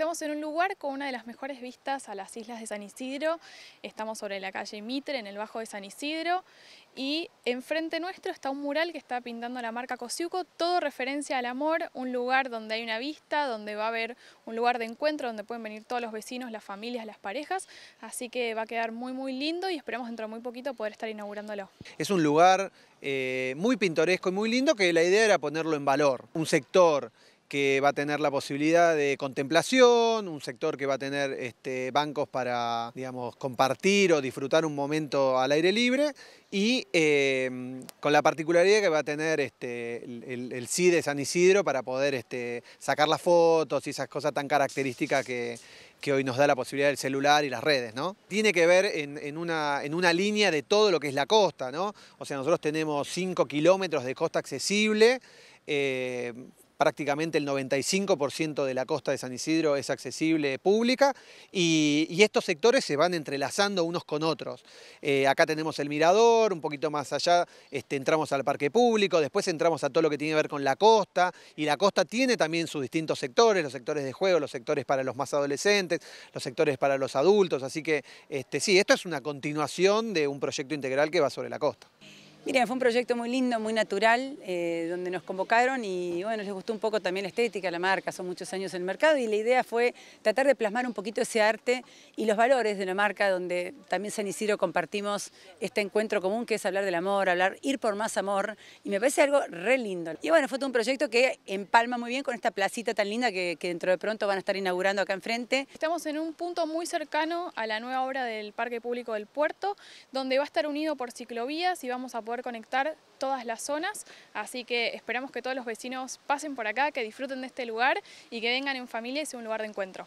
Estamos en un lugar con una de las mejores vistas a las islas de San Isidro. Estamos sobre la calle Mitre, en el Bajo de San Isidro. Y enfrente nuestro está un mural que está pintando la marca Cosiuco, todo referencia al amor, un lugar donde hay una vista, donde va a haber un lugar de encuentro, donde pueden venir todos los vecinos, las familias, las parejas. Así que va a quedar muy, muy lindo y esperamos dentro de muy poquito poder estar inaugurándolo. Es un lugar eh, muy pintoresco y muy lindo que la idea era ponerlo en valor. Un sector que va a tener la posibilidad de contemplación, un sector que va a tener este, bancos para digamos, compartir o disfrutar un momento al aire libre y em, con la particularidad que va a tener este, el, el de San Isidro para poder este, sacar las fotos y esas cosas tan características que, hoy nos da la posibilidad del celular y las redes, ¿no? Tiene que ver en, una, en, una, línea de todo lo que es la costa, ¿no? O sea, nosotros tenemos 5 kilómetros de costa accesible, em, prácticamente el 95% de la costa de San Isidro es accesible pública y, estos sectores se van entrelazando unos con otros. Eh, acá tenemos el mirador, un poquito más allá este, entramos al parque público, después entramos a todo lo que tiene que ver con la costa y la costa tiene también sus distintos sectores, los sectores de juego, los sectores para los más adolescentes, los sectores para los adultos, así que este, sí, esto es una continuación de un proyecto integral que va sobre la costa. Miren, fue un proyecto muy lindo, muy natural, eh, donde nos convocaron y bueno, les gustó un poco también la estética, la marca, son muchos años en el mercado y la idea fue tratar de plasmar un poquito ese arte y los valores de la marca, donde también San Isidro compartimos este encuentro común que es hablar del amor, hablar, ir por más amor y me parece algo re lindo. Y bueno, fue un proyecto que empalma muy bien con esta placita tan linda que, que dentro de pronto van a estar inaugurando acá enfrente. Estamos en un punto muy cercano a la nueva obra del Parque Público del Puerto, donde va a estar unido por ciclovías y vamos a poder conectar todas las zonas, así que esperamos que todos los vecinos pasen por acá, que disfruten de este lugar y que vengan en familia y sea un lugar de encuentro.